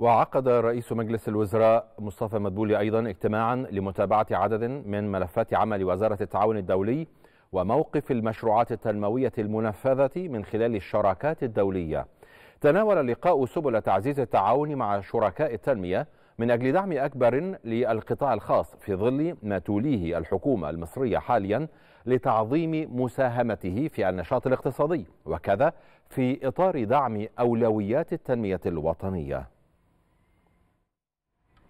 وعقد رئيس مجلس الوزراء مصطفى مدبولي أيضا اجتماعا لمتابعة عدد من ملفات عمل وزارة التعاون الدولي وموقف المشروعات التنموية المنفذة من خلال الشراكات الدولية تناول اللقاء سبل تعزيز التعاون مع شركاء التنمية من أجل دعم أكبر للقطاع الخاص في ظل ما توليه الحكومة المصرية حاليا لتعظيم مساهمته في النشاط الاقتصادي وكذا في إطار دعم أولويات التنمية الوطنية